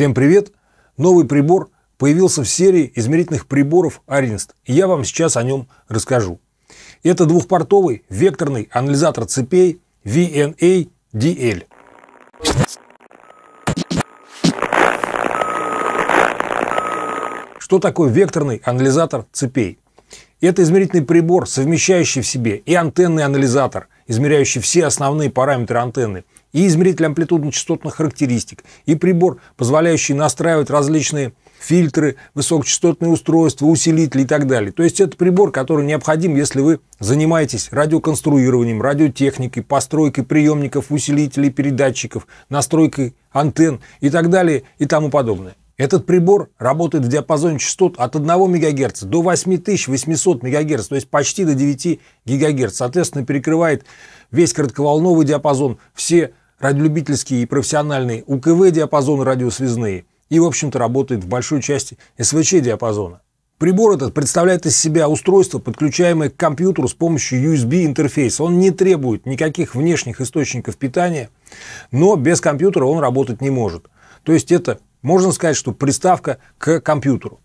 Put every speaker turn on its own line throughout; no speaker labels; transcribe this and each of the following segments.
Всем привет! Новый прибор появился в серии измерительных приборов Аринст, и я вам сейчас о нем расскажу. Это двухпортовый векторный анализатор цепей VNA-DL. Что такое векторный анализатор цепей? Это измерительный прибор, совмещающий в себе и антенный анализатор, измеряющий все основные параметры антенны – и измеритель амплитудно-частотных характеристик, и прибор, позволяющий настраивать различные фильтры, высокочастотные устройства, усилители и так далее. То есть это прибор, который необходим, если вы занимаетесь радиоконструированием, радиотехникой, постройкой приемников, усилителей, передатчиков, настройкой антенн и так далее и тому подобное. Этот прибор работает в диапазоне частот от 1 МГц до 8800 МГц, то есть почти до 9 ГГц. Соответственно, перекрывает весь коротковолновый диапазон, все радиолюбительский и профессиональный, УКВ-диапазон радиосвязные и, в общем-то, работает в большой части СВЧ-диапазона. Прибор этот представляет из себя устройство, подключаемое к компьютеру с помощью USB-интерфейса. Он не требует никаких внешних источников питания, но без компьютера он работать не может. То есть это, можно сказать, что приставка к компьютеру.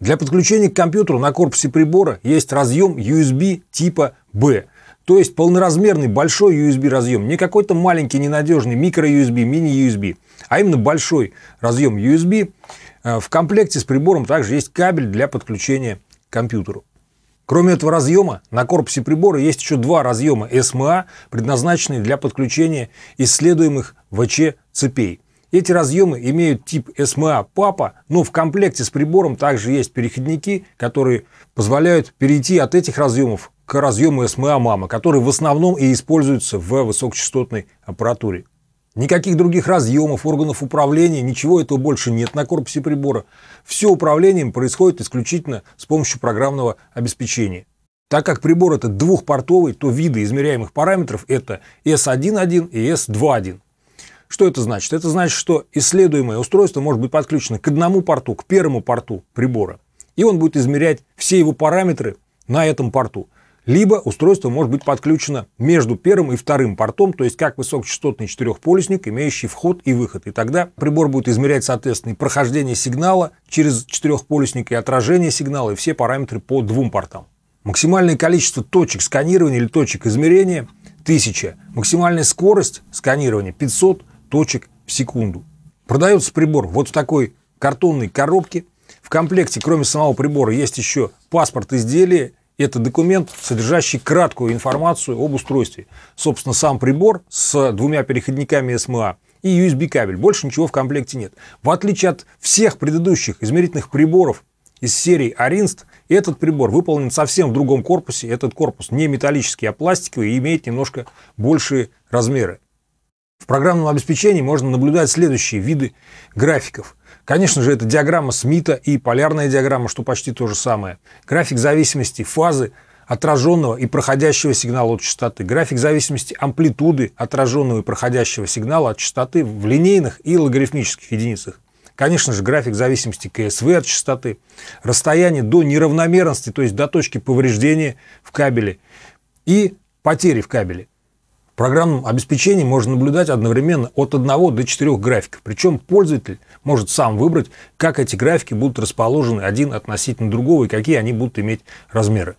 Для подключения к компьютеру на корпусе прибора есть разъем USB типа B – то есть полноразмерный большой USB разъем, не какой-то маленький ненадежный микро USB, мини USB, а именно большой разъем USB. Э, в комплекте с прибором также есть кабель для подключения к компьютеру. Кроме этого разъема, на корпусе прибора есть еще два разъема SMA, предназначенные для подключения исследуемых ВЧ цепей. Эти разъемы имеют тип SMA папа, но в комплекте с прибором также есть переходники, которые позволяют перейти от этих разъемов к разъему СМА эм мама, который в основном и используется в высокочастотной аппаратуре. Никаких других разъемов, органов управления, ничего этого больше нет на корпусе прибора. Все управлением происходит исключительно с помощью программного обеспечения. Так как прибор это двухпортовый, то виды измеряемых параметров это S1.1 и S2.1. Что это значит? Это значит, что исследуемое устройство может быть подключено к одному порту, к первому порту прибора. И он будет измерять все его параметры на этом порту. Либо устройство может быть подключено между первым и вторым портом, то есть как высокочастотный четырехполюсник, имеющий вход и выход. И тогда прибор будет измерять, соответственно, и прохождение сигнала через четырехполюсник, и отражение сигнала, и все параметры по двум портам. Максимальное количество точек сканирования или точек измерения – 1000. Максимальная скорость сканирования – 500 точек в секунду. Продается прибор вот в такой картонной коробке. В комплекте, кроме самого прибора, есть еще паспорт изделия это документ, содержащий краткую информацию об устройстве. Собственно, сам прибор с двумя переходниками SMA и USB-кабель. Больше ничего в комплекте нет. В отличие от всех предыдущих измерительных приборов из серии Аринст, этот прибор выполнен совсем в другом корпусе. Этот корпус не металлический, а пластиковый и имеет немножко большие размеры. В программном обеспечении можно наблюдать следующие виды графиков – Конечно же, это диаграмма Смита и полярная диаграмма, что почти то же самое. График зависимости фазы отраженного и проходящего сигнала от частоты, график зависимости амплитуды отраженного и проходящего сигнала от частоты в линейных и логарифмических единицах. Конечно же, график зависимости КСВ от частоты, расстояние до неравномерности, то есть до точки повреждения в кабеле и потери в кабеле. В программном обеспечении можно наблюдать одновременно от 1 до 4 графиков. Причем пользователь может сам выбрать, как эти графики будут расположены один относительно другого и какие они будут иметь размеры.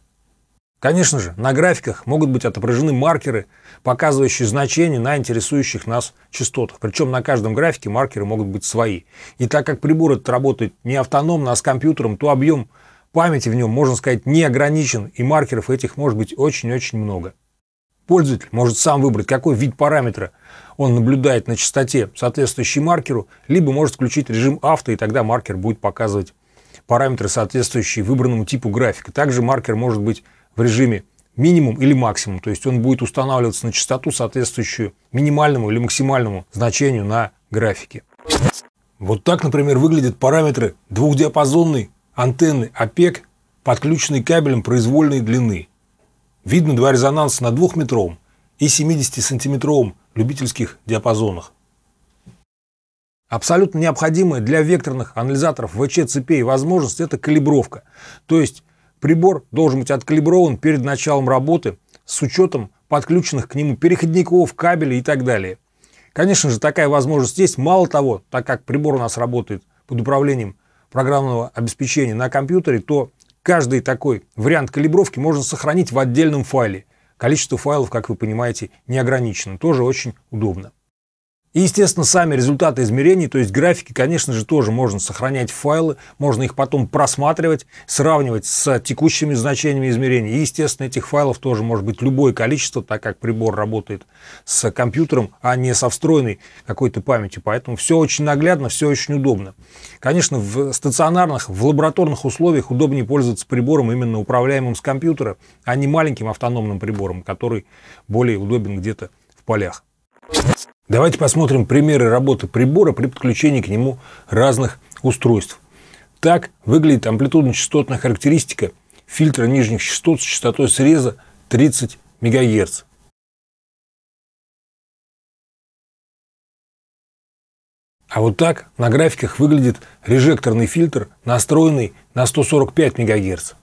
Конечно же, на графиках могут быть отображены маркеры, показывающие значения на интересующих нас частотах. Причем на каждом графике маркеры могут быть свои. И так как прибор этот работает не автономно, а с компьютером, то объем памяти в нем, можно сказать, не ограничен, и маркеров этих может быть очень-очень много. Пользователь может сам выбрать, какой вид параметра он наблюдает на частоте, соответствующей маркеру, либо может включить режим авто, и тогда маркер будет показывать параметры, соответствующие выбранному типу графика. Также маркер может быть в режиме минимум или максимум, то есть он будет устанавливаться на частоту, соответствующую минимальному или максимальному значению на графике. Вот так, например, выглядят параметры двухдиапазонной антенны ОПЕК, подключенной кабелем произвольной длины – Видно два резонанса на двухметровом и 70-сантиметровом любительских диапазонах. Абсолютно необходимая для векторных анализаторов ВЧ-цепей возможность – это калибровка. То есть прибор должен быть откалиброван перед началом работы с учетом подключенных к нему переходников, кабелей и так далее. Конечно же, такая возможность есть. Мало того, так как прибор у нас работает под управлением программного обеспечения на компьютере, то Каждый такой вариант калибровки можно сохранить в отдельном файле. Количество файлов, как вы понимаете, не ограничено. Тоже очень удобно. И, естественно, сами результаты измерений, то есть графики, конечно же, тоже можно сохранять в файлы, можно их потом просматривать, сравнивать с текущими значениями измерений. И, естественно, этих файлов тоже может быть любое количество, так как прибор работает с компьютером, а не со встроенной какой-то памятью. Поэтому все очень наглядно, все очень удобно. Конечно, в стационарных, в лабораторных условиях удобнее пользоваться прибором, именно управляемым с компьютера, а не маленьким автономным прибором, который более удобен где-то в полях. Давайте посмотрим примеры работы прибора при подключении к нему разных устройств. Так выглядит амплитудно-частотная характеристика фильтра нижних частот с частотой среза 30 МГц. А вот так на графиках выглядит режекторный фильтр, настроенный на 145 МГц.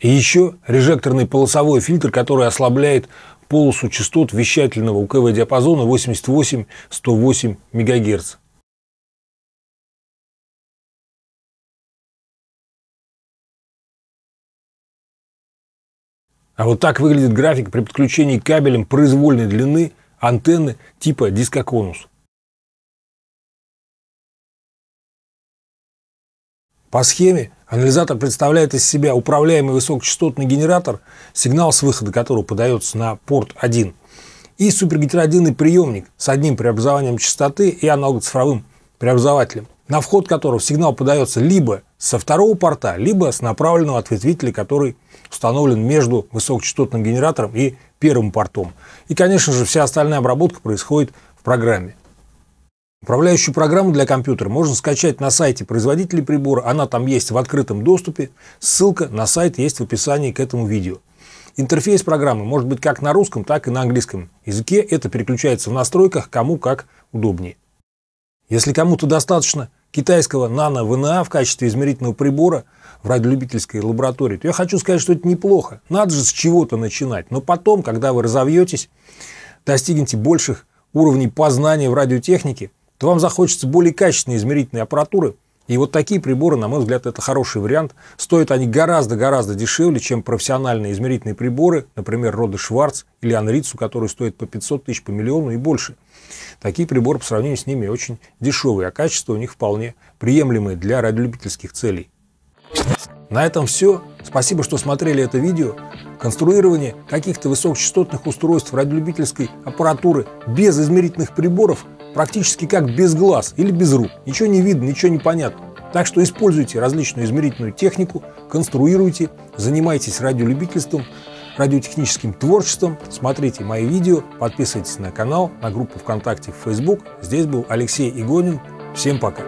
И еще режекторный полосовой фильтр, который ослабляет полосу частот вещательного УКВ диапазона 88-108 МГц. А вот так выглядит график при подключении кабелем произвольной длины антенны типа дискоконус. По схеме Анализатор представляет из себя управляемый высокочастотный генератор, сигнал с выхода которого подается на порт 1, и супергетеродинный приемник с одним преобразованием частоты и аналогоцифровым преобразователем, на вход которого сигнал подается либо со второго порта, либо с направленного ответвителя, который установлен между высокочастотным генератором и первым портом. И, конечно же, вся остальная обработка происходит в программе. Управляющую программу для компьютера можно скачать на сайте производителя прибора, она там есть в открытом доступе, ссылка на сайт есть в описании к этому видео. Интерфейс программы может быть как на русском, так и на английском языке, это переключается в настройках, кому как удобнее. Если кому-то достаточно китайского нано ВНА в качестве измерительного прибора в радиолюбительской лаборатории, то я хочу сказать, что это неплохо. Надо же с чего-то начинать. Но потом, когда вы разовьетесь, достигнете больших уровней познания в радиотехнике, то вам захочется более качественной измерительной аппаратуры. И вот такие приборы, на мой взгляд, это хороший вариант. Стоят они гораздо-гораздо дешевле, чем профессиональные измерительные приборы, например, рода Шварц или Анрицу, которые стоят по 500 тысяч, по миллиону и больше. Такие приборы по сравнению с ними очень дешевые, а качество у них вполне приемлемое для радиолюбительских целей. На этом все. Спасибо, что смотрели это видео. Конструирование каких-то высокочастотных устройств радиолюбительской аппаратуры без измерительных приборов – практически как без глаз или без рук. Ничего не видно, ничего не понятно. Так что используйте различную измерительную технику, конструируйте, занимайтесь радиолюбительством, радиотехническим творчеством, смотрите мои видео, подписывайтесь на канал, на группу ВКонтакте, в Facebook. Здесь был Алексей Игонин. Всем пока!